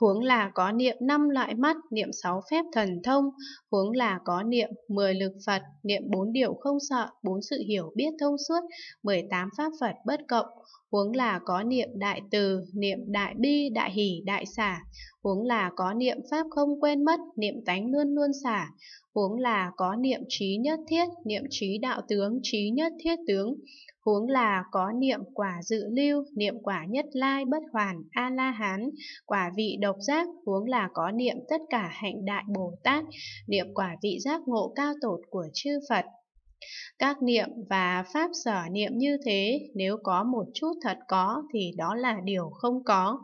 huống là có niệm năm loại mắt, niệm sáu phép thần thông, huống là có niệm mười lực Phật, niệm bốn điều không sợ, bốn sự hiểu biết thông suốt, mười tám pháp Phật bất cộng, huống là có niệm đại từ, niệm đại bi, đại hỷ, đại xả, huống là có niệm pháp không quên mất, niệm tánh luôn luôn xả, huống là có niệm trí nhất thiết, niệm trí đạo tướng, trí nhất thiết tướng, Huống là có niệm quả dự lưu, niệm quả nhất lai bất hoàn, A-la-hán, quả vị độc giác, huống là có niệm tất cả hạnh đại Bồ Tát, niệm quả vị giác ngộ cao tột của chư Phật. Các niệm và pháp sở niệm như thế, nếu có một chút thật có thì đó là điều không có.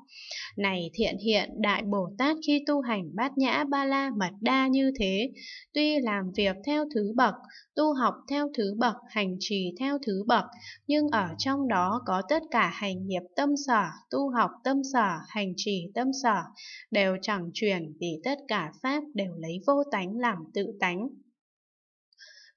Này thiện hiện Đại Bồ Tát khi tu hành bát nhã ba la mật đa như thế, tuy làm việc theo thứ bậc, tu học theo thứ bậc, hành trì theo thứ bậc, nhưng ở trong đó có tất cả hành nghiệp tâm sở, tu học tâm sở, hành trì tâm sở, đều chẳng chuyển vì tất cả pháp đều lấy vô tánh làm tự tánh.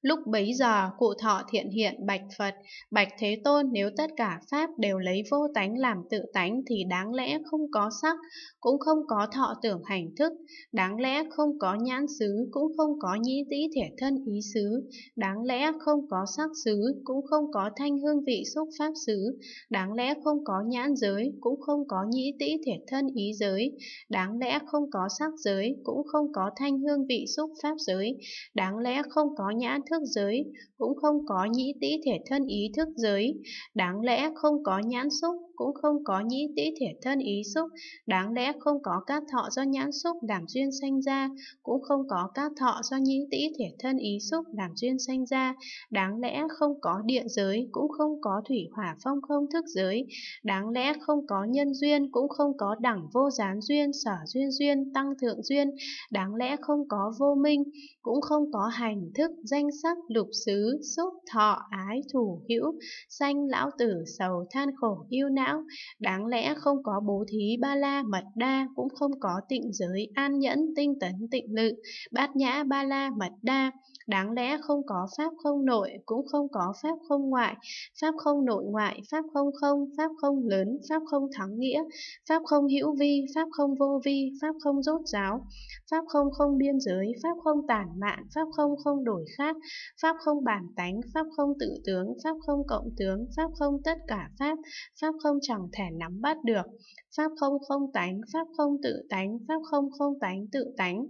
Lúc bấy giờ, cụ thọ thiện hiện bạch Phật, bạch Thế Tôn nếu tất cả Pháp đều lấy vô tánh làm tự tánh thì đáng lẽ không có sắc, cũng không có thọ tưởng hành thức, đáng lẽ không có nhãn xứ, cũng không có nhĩ tĩ thể thân ý xứ, đáng lẽ không có sắc xứ, cũng không có thanh hương vị xúc pháp xứ, đáng lẽ không có nhãn giới, cũng không có nhĩ tĩ thể thân ý giới, đáng lẽ không có sắc giới, cũng không có thanh hương vị xúc pháp giới, đáng lẽ không có nhãn thức giới, cũng không có nhĩ tĩ thể thân ý thức giới, đáng lẽ không có nhãn xúc, cũng không có nhĩ tĩ thể thân ý xúc, đáng lẽ không có các thọ do nhãn xúc đảm duyên sanh ra, cũng không có các thọ do nhĩ tĩ thể thân ý xúc đảm duyên sanh ra, đáng lẽ không có địa giới, cũng không có thủy hỏa phong không thức giới, đáng lẽ không có nhân duyên, cũng không có đẳng vô gián duyên, sở duyên duyên, tăng thượng duyên, đáng lẽ không có vô minh, cũng không có hành thức, danh sắc lục xứ, xúc thọ ái thủ hữu, sanh lão tử sầu than khổ yêu não, đáng lẽ không có bố thí ba la mật đa, cũng không có tịnh giới an nhẫn tinh tấn tịnh lự, bát nhã ba la mật đa, đáng lẽ không có pháp không nội, cũng không có pháp không ngoại, pháp không nội ngoại, pháp không không, pháp không lớn, pháp không thắng nghĩa, pháp không hữu vi, pháp không vô vi, pháp không rốt ráo, pháp không không biên giới, pháp không tản mạn, pháp không không đổi khác, Pháp không bản tánh, Pháp không tự tướng, Pháp không cộng tướng, Pháp không tất cả Pháp, Pháp không chẳng thể nắm bắt được, Pháp không không tánh, Pháp không tự tánh, Pháp không không tánh tự tánh.